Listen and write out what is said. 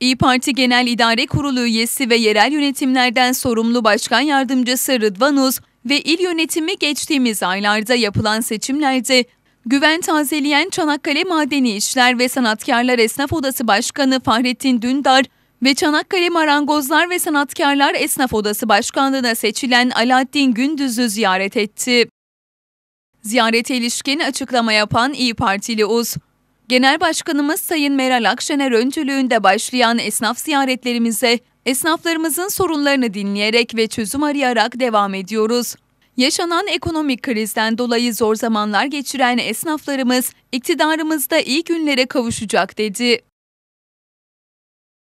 İyi Parti Genel İdare Kurulu üyesi ve yerel yönetimlerden sorumlu başkan yardımcısı Rıdvan Uz ve il yönetimi geçtiğimiz aylarda yapılan seçimlerde Güven tazeleyen Çanakkale Madeni İşler ve Sanatkarlar Esnaf Odası Başkanı Fahrettin Dündar ve Çanakkale Marangozlar ve Sanatkarlar Esnaf Odası Başkanlığı'na seçilen Alaaddin Gündüz'ü ziyaret etti. Ziyarete ilişkin açıklama yapan İyi Partili Uz, Genel Başkanımız Sayın Meral Akşener öncülüğünde başlayan esnaf ziyaretlerimize esnaflarımızın sorunlarını dinleyerek ve çözüm arayarak devam ediyoruz. Yaşanan ekonomik krizden dolayı zor zamanlar geçiren esnaflarımız iktidarımızda iyi günlere kavuşacak dedi.